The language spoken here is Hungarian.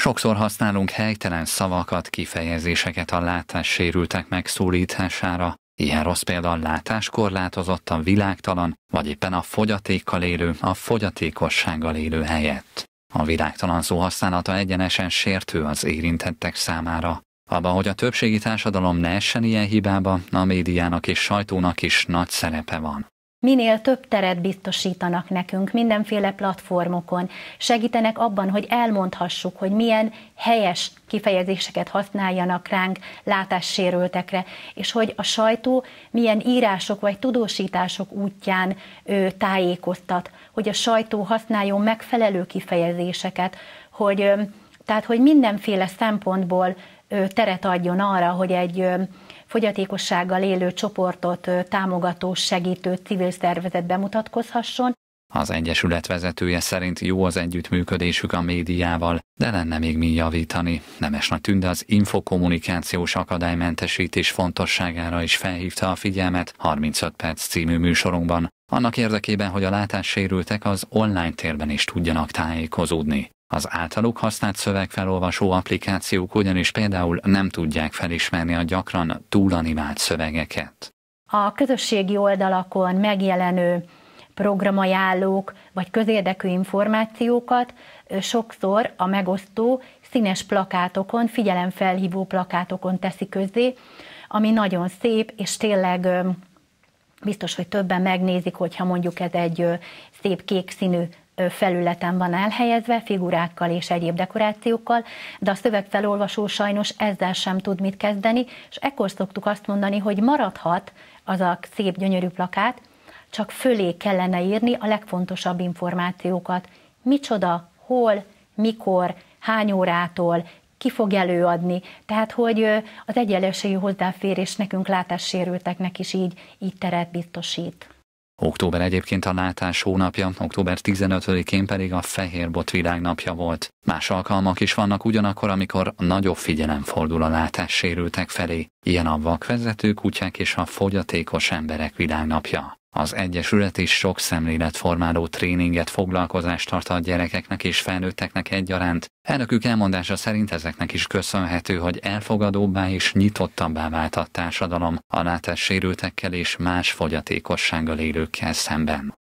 Sokszor használunk helytelen szavakat, kifejezéseket a látássérültek megszólítására, Ilyen rossz példa a látáskorlátozottan világtalan, vagy éppen a fogyatékkal élő, a fogyatékossággal élő helyett. A világtalan szó használata egyenesen sértő az érintettek számára. Abban, hogy a többségi társadalom ne essen ilyen hibába, a médiának és sajtónak is nagy szerepe van minél több teret biztosítanak nekünk mindenféle platformokon, segítenek abban, hogy elmondhassuk, hogy milyen helyes kifejezéseket használjanak ránk látássérültekre, és hogy a sajtó milyen írások vagy tudósítások útján ő, tájékoztat, hogy a sajtó használjon megfelelő kifejezéseket, hogy tehát, hogy mindenféle szempontból teret adjon arra, hogy egy fogyatékossággal élő csoportot támogató, segítő civil szervezet bemutatkozhasson. Az Egyesület vezetője szerint jó az együttműködésük a médiával, de lenne még mi javítani. Nemes Nagy Tünde az infokommunikációs akadálymentesítés fontosságára is felhívta a figyelmet 35 perc című műsorunkban, annak érdekében, hogy a látássérültek az online térben is tudjanak tájékozódni. Az általuk használt szövegfelolvasó applikációk ugyanis például nem tudják felismerni a gyakran túlanimált szövegeket. A közösségi oldalakon megjelenő programajánlók vagy közérdekű információkat sokszor a megosztó színes plakátokon, figyelemfelhívó plakátokon teszi közzé, ami nagyon szép, és tényleg biztos, hogy többen megnézik, hogyha mondjuk ez egy szép kék színű felületen van elhelyezve, figurákkal és egyéb dekorációkkal, de a szövegfelolvasó sajnos ezzel sem tud mit kezdeni, és ekkor szoktuk azt mondani, hogy maradhat az a szép, gyönyörű plakát, csak fölé kellene írni a legfontosabb információkat. Micsoda, hol, mikor, hány órától, ki fog előadni. Tehát, hogy az egyenlőségű hozzáférés nekünk látássérülteknek is így, így teret biztosít. Október egyébként a látás hónapja, október 15-én pedig a bot világnapja volt. Más alkalmak is vannak ugyanakkor, amikor nagyobb figyelem fordul a látássérültek felé. Ilyen a vakvezető kutyák és a fogyatékos emberek világnapja. Az Egyesület is sok szemléletformáló tréninget, foglalkozást tart a gyerekeknek és felnőtteknek egyaránt. Elnökük elmondása szerint ezeknek is köszönhető, hogy elfogadóbbá és nyitottabbá vált a társadalom a látássérültekkel és más fogyatékossággal élőkkel szemben.